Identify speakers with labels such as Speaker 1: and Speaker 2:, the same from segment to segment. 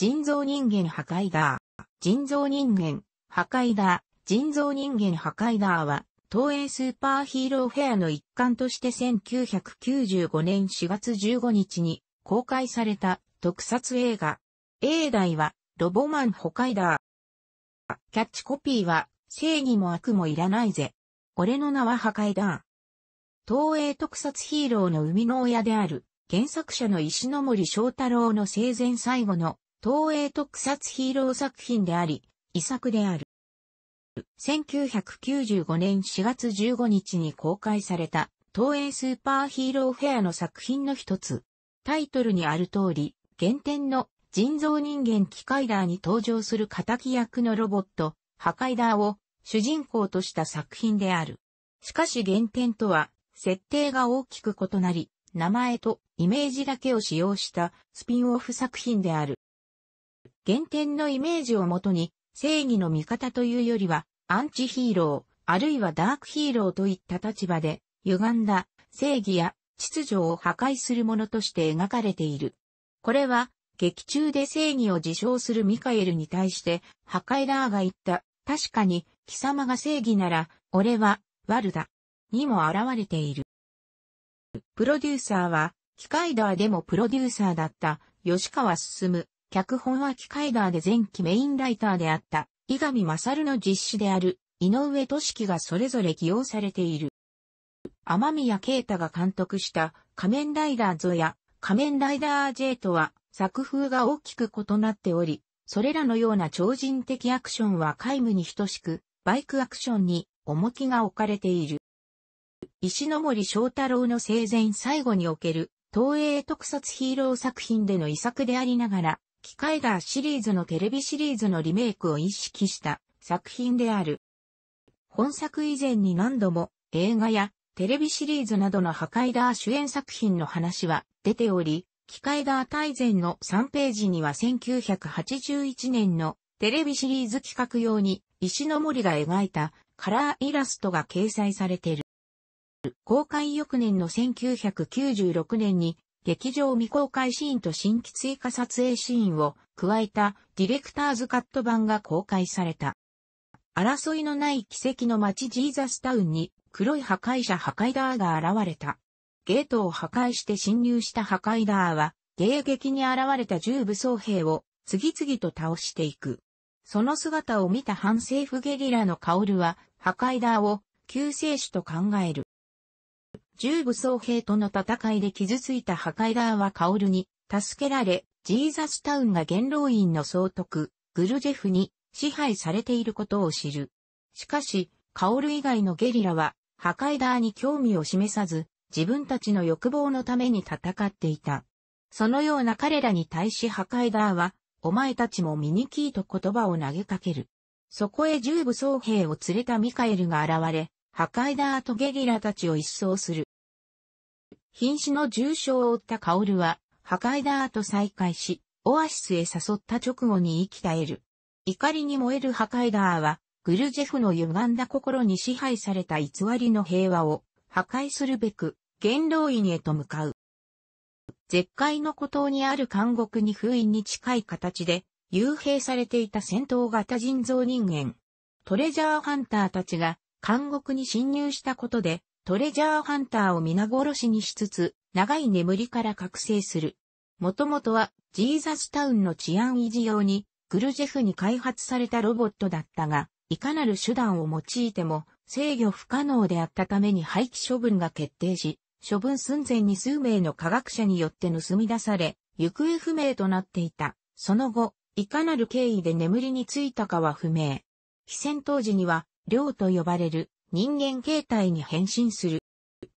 Speaker 1: 人造人間破壊ダー。人造人間破壊ダー。人造人間破壊ダーは、東映スーパーヒーローフェアの一環として1995年4月15日に公開された特撮映画。映題は、ロボマン破壊ダー。キャッチコピーは、正義も悪もいらないぜ。俺の名は破壊だ。東映特撮ヒーローの生みの親である、原作者の石森章太郎の生前最後の東映特撮ヒーロー作品であり、遺作である。1995年4月15日に公開された東映スーパーヒーローフェアの作品の一つ。タイトルにある通り、原点の人造人間機械ダーに登場する仇役のロボット、破壊ダーを主人公とした作品である。しかし原点とは、設定が大きく異なり、名前とイメージだけを使用したスピンオフ作品である。原点のイメージをもとに、正義の味方というよりは、アンチヒーロー、あるいはダークヒーローといった立場で、歪んだ正義や秩序を破壊するものとして描かれている。これは、劇中で正義を自称するミカエルに対して、破壊ラーが言った、確かに、貴様が正義なら、俺は、悪だ。にも現れている。プロデューサーは、機械ダーでもプロデューサーだった、吉川進。脚本は機械ーで前期メインライターであった、伊上勝の実施である、井上俊樹がそれぞれ起用されている。天宮啓太が監督した仮面ライダーゾや仮面ライダー J とは作風が大きく異なっており、それらのような超人的アクションは皆無に等しく、バイクアクションに重きが置かれている。石森章太郎の生前最後における東映特撮ヒーロー作品での遺作でありながら、キカイダーシリーズのテレビシリーズのリメイクを意識した作品である。本作以前に何度も映画やテレビシリーズなどのハカイダー主演作品の話は出ており、キカイダー大全の3ページには1981年のテレビシリーズ企画用に石の森が描いたカラーイラストが掲載されている。公開翌年の1996年に劇場未公開シーンと新規追加撮影シーンを加えたディレクターズカット版が公開された。争いのない奇跡の街ジーザスタウンに黒い破壊者破壊ダーが現れた。ゲートを破壊して侵入した破壊ダーは迎撃に現れた重武装兵を次々と倒していく。その姿を見た反政府ゲリラのカオルは破壊ダーを救世主と考える。重武装兵との戦いで傷ついたハカイダーはカオルに助けられ、ジーザスタウンが元老院の総督、グルジェフに支配されていることを知る。しかし、カオル以外のゲリラは、ハカイダーに興味を示さず、自分たちの欲望のために戦っていた。そのような彼らに対しハカイダーは、お前たちも醜いと言葉を投げかける。そこへ重武装兵を連れたミカエルが現れ、破壊ダーとゲリラたちを一掃する。瀕死の重傷を負ったカオルは、破壊ダーと再会し、オアシスへ誘った直後に生き絶える。怒りに燃える破壊ダーは、グルジェフの歪んだ心に支配された偽りの平和を破壊するべく、元老院へと向かう。絶海の孤島にある監獄に封印に近い形で、幽閉されていた戦闘型人造人間。トレジャーハンターたちが監獄に侵入したことで、トレジャーハンターを皆殺しにしつつ、長い眠りから覚醒する。もともとは、ジーザスタウンの治安維持用に、グルジェフに開発されたロボットだったが、いかなる手段を用いても制御不可能であったために廃棄処分が決定し、処分寸前に数名の科学者によって盗み出され、行方不明となっていた。その後、いかなる経緯で眠りについたかは不明。非戦当時には量と呼ばれる人間形態に変身する。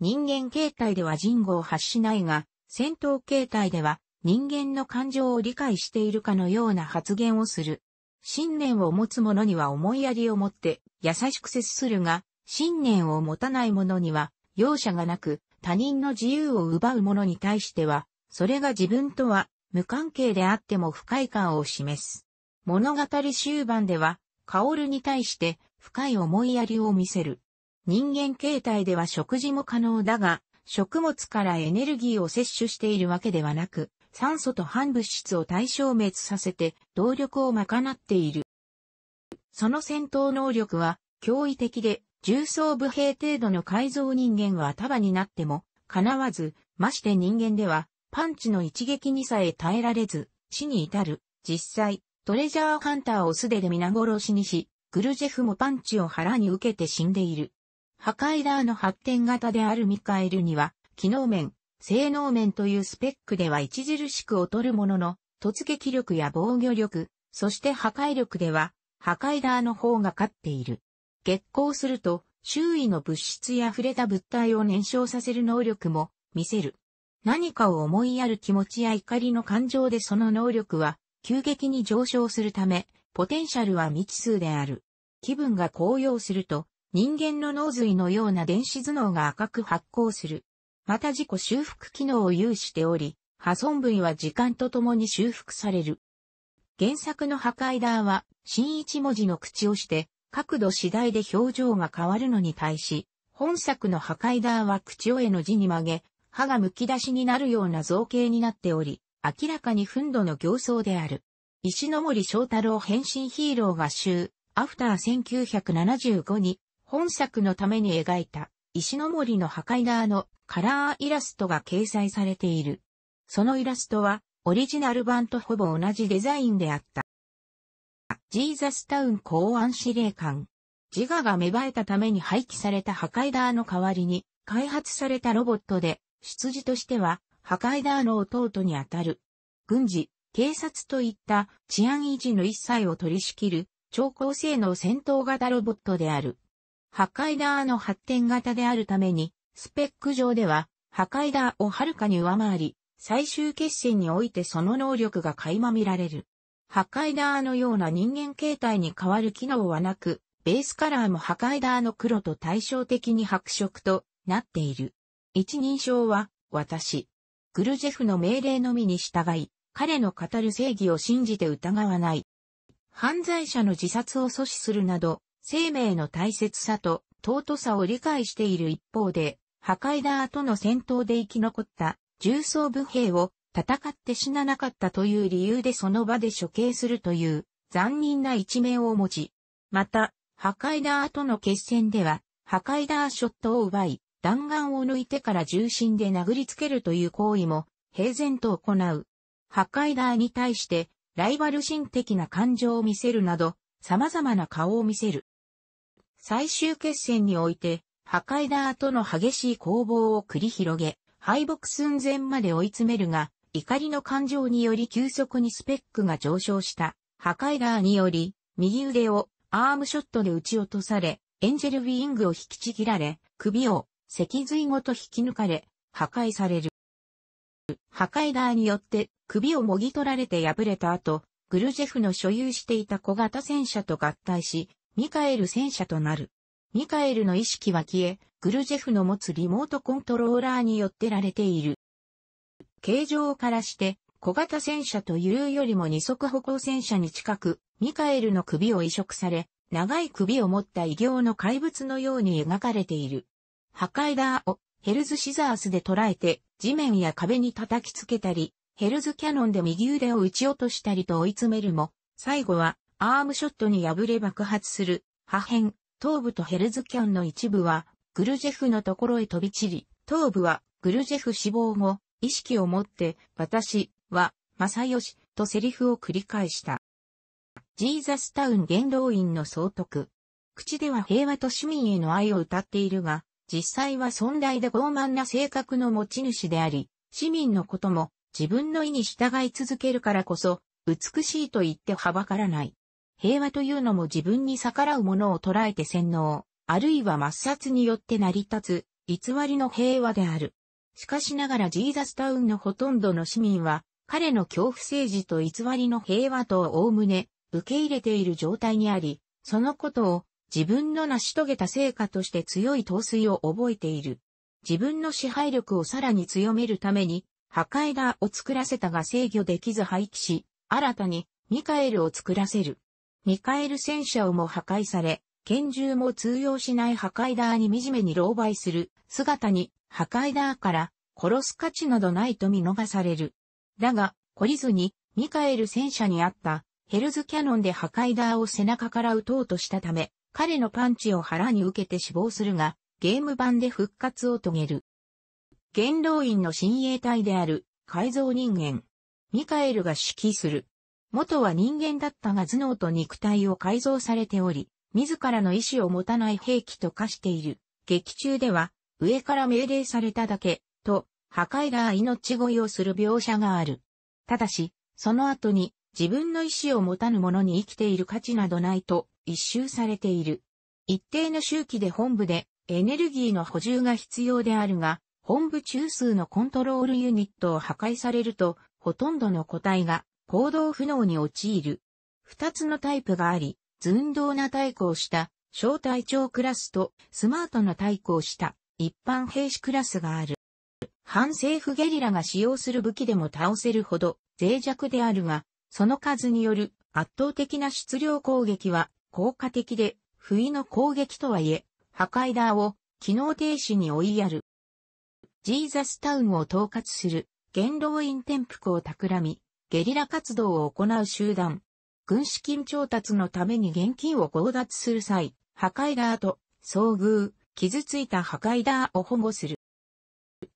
Speaker 1: 人間形態では人語を発しないが、戦闘形態では人間の感情を理解しているかのような発言をする。信念を持つ者には思いやりを持って優しく接するが、信念を持たない者には容赦がなく他人の自由を奪う者に対しては、それが自分とは無関係であっても不快感を示す。物語終盤では、カオルに対して深い思いやりを見せる。人間形態では食事も可能だが、食物からエネルギーを摂取しているわけではなく、酸素と反物質を対消滅させて動力を賄っている。その戦闘能力は驚異的で重装部兵程度の改造人間は束になっても叶わず、まして人間ではパンチの一撃にさえ耐えられず死に至る。実際、トレジャーハンターを素手で皆殺しにし、クルジェフもパンチを腹に受けて死んでいる。破壊ダーの発展型であるミカエルには、機能面、性能面というスペックでは著しく劣るものの、突撃力や防御力、そして破壊力では、破壊ダーの方が勝っている。月光すると、周囲の物質や触れた物体を燃焼させる能力も見せる。何かを思いやる気持ちや怒りの感情でその能力は急激に上昇するため、ポテンシャルは未知数である。気分が高揚すると、人間の脳髄のような電子頭脳が赤く発光する。また自己修復機能を有しており、破損部位は時間とともに修復される。原作の破壊ダーは、新一文字の口をして、角度次第で表情が変わるのに対し、本作の破壊ダーは口を絵の字に曲げ、歯が剥き出しになるような造形になっており、明らかに憤怒の形相である。石森章太郎変身ヒーローが集、アフター1975に、本作のために描いた、石森の破壊ダーのカラーイラストが掲載されている。そのイラストは、オリジナル版とほぼ同じデザインであった。ジーザスタウン公安司令官。自我が芽生えたために廃棄された破壊ダーの代わりに、開発されたロボットで、出自としては、破壊ダーの弟にあたる。軍事、警察といった治安維持の一切を取り仕切る超高性能戦闘型ロボットである。破壊ダーの発展型であるために、スペック上では、破壊ダーをはるかに上回り、最終決戦においてその能力が垣間見られる。破壊ダーのような人間形態に変わる機能はなく、ベースカラーも破壊ダーの黒と対照的に白色となっている。一人称は、私。グルジェフの命令のみに従い、彼の語る正義を信じて疑わない。犯罪者の自殺を阻止するなど、生命の大切さと尊さを理解している一方で、破壊だダーとの戦闘で生き残った重装部兵を戦って死ななかったという理由でその場で処刑するという残忍な一面を持ち、また、破壊だダーとの決戦では、破壊だダーショットを奪い、弾丸を抜いてから重心で殴りつけるという行為も平然と行う。ハッカイダーに対してライバル心的な感情を見せるなど様々な顔を見せる。最終決戦においてハ壊カイダーとの激しい攻防を繰り広げ、敗北寸前まで追い詰めるが、怒りの感情により急速にスペックが上昇したハ壊カイダーにより、右腕をアームショットで撃ち落とされ、エンジェルウィングを引きちぎられ、首を脊髄ごと引き抜かれ、破壊される。ハカイダーによって首をもぎ取られて破れた後、グルジェフの所有していた小型戦車と合体し、ミカエル戦車となる。ミカエルの意識は消え、グルジェフの持つリモートコントローラーによってられている。形状からして、小型戦車というよりも二足歩行戦車に近く、ミカエルの首を移植され、長い首を持った異形の怪物のように描かれている。ハカイダーをヘルズシザースで捉えて地面や壁に叩きつけたり、ヘルズキャノンで右腕を撃ち落としたりと追い詰めるも、最後はアームショットに敗れ爆発する破片、頭部とヘルズキャノンの一部はグルジェフのところへ飛び散り、頭部はグルジェフ死亡後、意識を持って、私は、正義とセリフを繰り返した。ジーザスタウン元老院の総督。口では平和と市民への愛を歌っているが、実際は尊大で傲慢な性格の持ち主であり、市民のことも自分の意に従い続けるからこそ、美しいと言ってはばからない。平和というのも自分に逆らうものを捉えて洗脳、あるいは抹殺によって成り立つ、偽りの平和である。しかしながらジーザスタウンのほとんどの市民は、彼の恐怖政治と偽りの平和とをおおむね受け入れている状態にあり、そのことを自分の成し遂げた成果として強い陶酔を覚えている。自分の支配力をさらに強めるために、破壊ダーを作らせたが制御できず廃棄し、新たにミカエルを作らせる。ミカエル戦車をも破壊され、拳銃も通用しない破壊ダーに惨めに狼狽する姿に破壊ダーから殺す価値などないと見逃される。だが、懲りずにミカエル戦車にあったヘルズキャノンで破壊ダーを背中から撃とうとしたため、彼のパンチを腹に受けて死亡するが、ゲーム版で復活を遂げる。元老院の親衛隊である改造人間。ミカエルが指揮する。元は人間だったが頭脳と肉体を改造されており、自らの意志を持たない兵器と化している。劇中では、上から命令されただけ、と、破壊が命乞いをする描写がある。ただし、その後に、自分の意志を持たぬ者に生きている価値などないと、一周されている。一定の周期で本部でエネルギーの補充が必要であるが、本部中枢のコントロールユニットを破壊されると、ほとんどの個体が行動不能に陥る。二つのタイプがあり、寸胴な対抗した小隊長クラスとスマートな対抗した一般兵士クラスがある。反政府ゲリラが使用する武器でも倒せるほど脆弱であるが、その数による圧倒的な質量攻撃は効果的で、不意の攻撃とはいえ、破壊ダーを機能停止に追いやる。ジーザスタウンを統括する元老院転覆を企み、ゲリラ活動を行う集団。軍資金調達のために現金を強奪する際、破壊ダーと遭遇、傷ついた破壊ダーを保護する。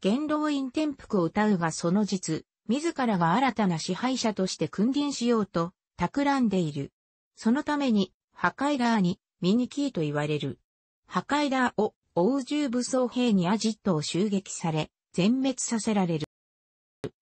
Speaker 1: 元老院転覆を謳うがその実、自らが新たな支配者として君臨しようと、企んでいる。そのために、破壊ダーにミニキーと言われる。破壊ダーを追う重武装兵にアジットを襲撃され、全滅させられる。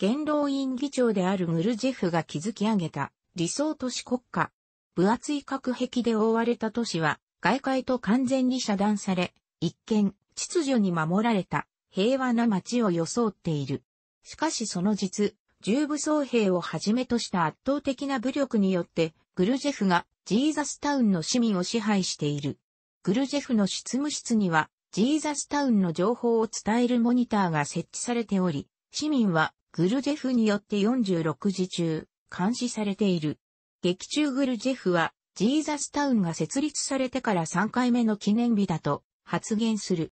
Speaker 1: 元老院議長であるグルジェフが築き上げた理想都市国家。分厚い隔壁で覆われた都市は外界と完全に遮断され、一見秩序に守られた平和な街を装っている。しかしその実、重武装兵をはじめとした圧倒的な武力によってグルジェフがジーザスタウンの市民を支配している。グルジェフの執務室には、ジーザスタウンの情報を伝えるモニターが設置されており、市民はグルジェフによって46時中、監視されている。劇中グルジェフは、ジーザスタウンが設立されてから3回目の記念日だと発言する。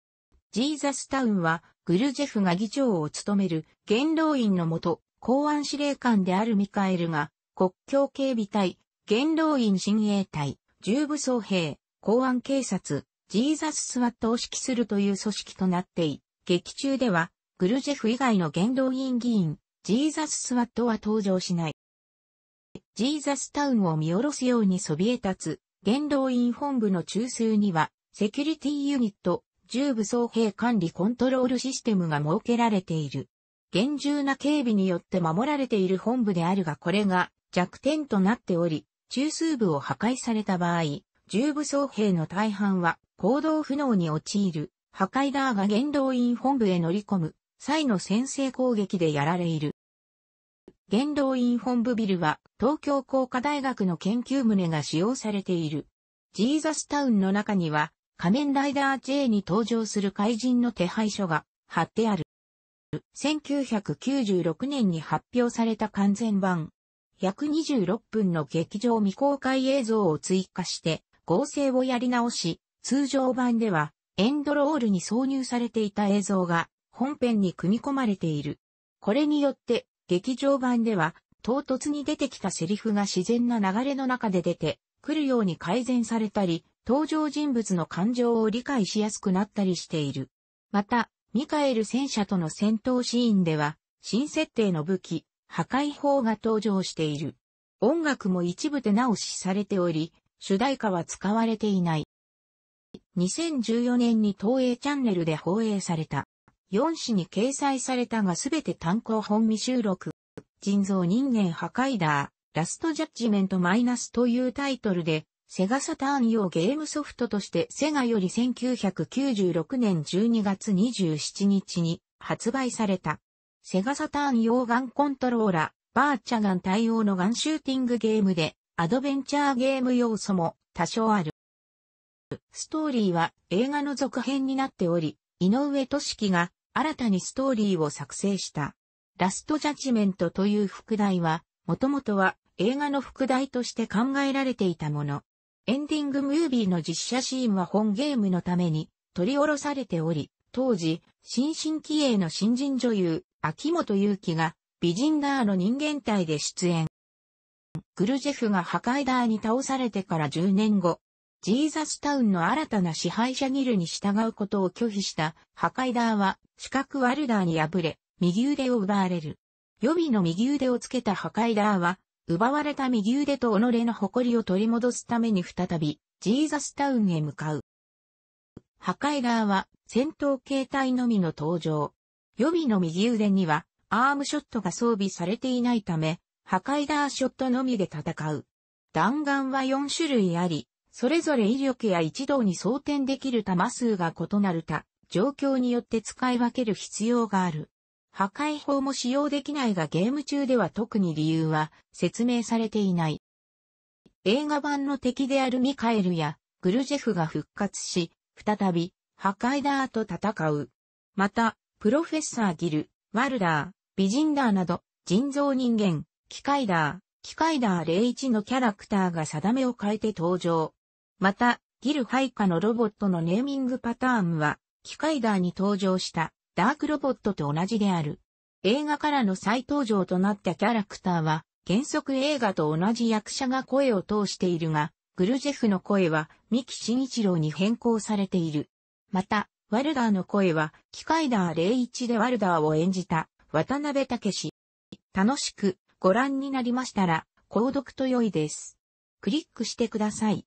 Speaker 1: ジーザスタウンは、グルジェフが議長を務める元老院のもと、公安司令官であるミカエルが、国境警備隊元老院親衛隊、重武装兵、公安警察、ジーザス・スワットを指揮するという組織となってい、劇中では、グルジェフ以外の元老院議員、ジーザス・スワットは登場しない。ジーザスタウンを見下ろすようにそびえ立つ、元老院本部の中枢には、セキュリティユニット、重武装兵管理コントロールシステムが設けられている。厳重な警備によって守られている本部であるがこれが弱点となっており、中枢部を破壊された場合、重武装兵の大半は行動不能に陥る、破壊ダーが元老院本部へ乗り込む、際の先制攻撃でやられる。元老院本部ビルは東京工科大学の研究棟が使用されている。ジーザスタウンの中には仮面ライダー J に登場する怪人の手配書が貼ってある。1996年に発表された完全版約26分の劇場未公開映像を追加して合成をやり直し、通常版ではエンドロールに挿入されていた映像が本編に組み込まれている。これによって劇場版では唐突に出てきたセリフが自然な流れの中で出てくるように改善されたり、登場人物の感情を理解しやすくなったりしている。また、ミカエル戦車との戦闘シーンでは、新設定の武器、破壊法が登場している。音楽も一部手直しされており、主題歌は使われていない。2014年に東映チャンネルで放映された。4紙に掲載されたがすべて単行本未収録。人造人間破壊ダー、ラストジャッジメントマイナスというタイトルで、セガサターン用ゲームソフトとしてセガより1996年12月27日に発売された。セガサターン用ガンコントローラ、バーチャガン対応のガンシューティングゲームで、アドベンチャーゲーム要素も多少ある。ストーリーは映画の続編になっており、井上俊樹が新たにストーリーを作成した。ラストジャッジメントという副題は、もともとは映画の副題として考えられていたもの。エンディングムービーの実写シーンは本ゲームのために取り下ろされており、当時、新進気鋭の新人女優、秋元祐希が、美人ダーの人間体で出演。グルジェフが破壊ダーに倒されてから10年後、ジーザスタウンの新たな支配者ギルに従うことを拒否した破壊ダーは、四角ワルダーに敗れ、右腕を奪われる。予備の右腕をつけた破壊ダーは、奪われた右腕と己の誇りを取り戻すために再び、ジーザスタウンへ向かう。破壊側は戦闘形態のみの登場。予備の右腕にはアームショットが装備されていないため、破壊ダーショットのみで戦う。弾丸は4種類あり、それぞれ威力や一度に装填できる弾数が異なるた、状況によって使い分ける必要がある。破壊法も使用できないがゲーム中では特に理由は説明されていない。映画版の敵であるミカエルやグルジェフが復活し、再び破壊ダーと戦う。また、プロフェッサーギル、ワルダー、美人ダーなど、人造人間、機械ダー、機械ダー01のキャラクターが定めを変えて登場。また、ギル配下のロボットのネーミングパターンは、機械ダーに登場したダークロボットと同じである。映画からの再登場となったキャラクターは、原則映画と同じ役者が声を通しているが、グルジェフの声は、三木ン一郎に変更されている。また、ワルダーの声は、機械ダー01でワルダーを演じた、渡辺武史。楽しくご覧になりましたら、購読と良いです。クリックしてください。